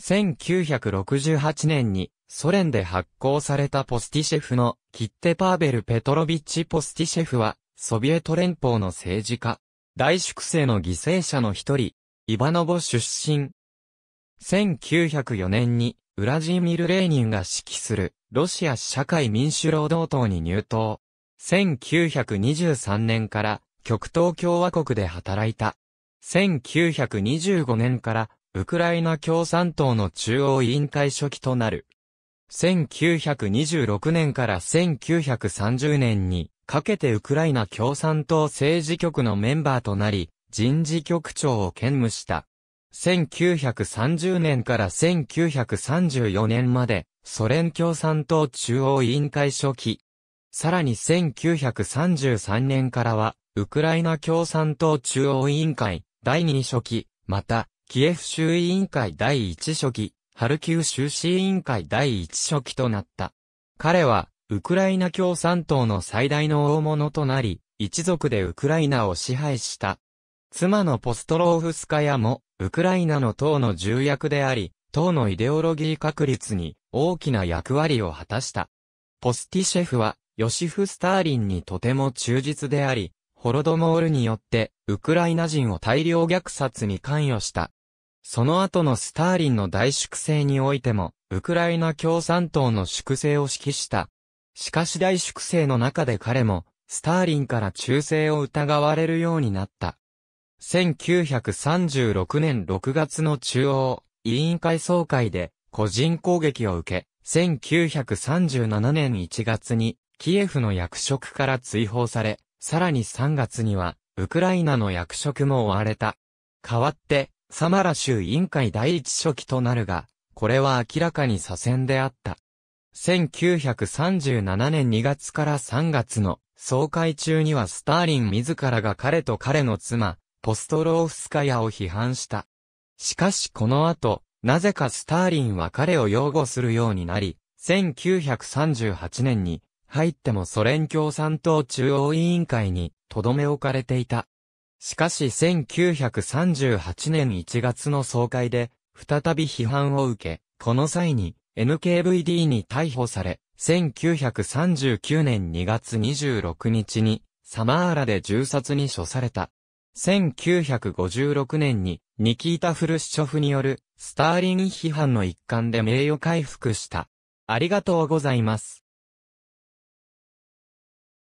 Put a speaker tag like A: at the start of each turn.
A: 1968年にソ連で発行されたポスティシェフのキッテパーベル・ペトロビッチ・ポスティシェフはソビエト連邦の政治家、大粛清の犠牲者の一人、イバノボ出身。1904年にウラジーミル・レーニンが指揮するロシア社会民主労働党に入党。1923年から極東共和国で働いた。1925年からウクライナ共産党の中央委員会書記となる。1926年から1930年にかけてウクライナ共産党政治局のメンバーとなり、人事局長を兼務した。1930年から1934年まで、ソ連共産党中央委員会書記。さらに1933年からは、ウクライナ共産党中央委員会、第2書記、また、キエフ州委員会第一書記、ハルキウ州市委員会第一書記となった。彼は、ウクライナ共産党の最大の大物となり、一族でウクライナを支配した。妻のポストローフスカヤも、ウクライナの党の重役であり、党のイデオロギー確立に大きな役割を果たした。ポスティシェフは、ヨシフ・スターリンにとても忠実であり、ホロドモールによって、ウクライナ人を大量虐殺に関与した。その後のスターリンの大粛清においても、ウクライナ共産党の粛清を指揮した。しかし大粛清の中で彼も、スターリンから忠誠を疑われるようになった。1936年6月の中央委員会総会で個人攻撃を受け、1937年1月にキエフの役職から追放され、さらに3月にはウクライナの役職も追われた。代わってサマラ州委員会第一書記となるが、これは明らかに左遷であった。1937年2月から3月の総会中にはスターリン自らが彼と彼の妻、ポストローフスカヤを批判した。しかしこの後、なぜかスターリンは彼を擁護するようになり、1938年に入ってもソ連共産党中央委員会にとどめ置かれていた。しかし1938年1月の総会で、再び批判を受け、この際に NKVD に逮捕され、1939年2月26日にサマーラで銃殺に処された。1956年にニキータ・フルシチョフによるスターリン批判の一環で名誉回復した。ありがとうございます。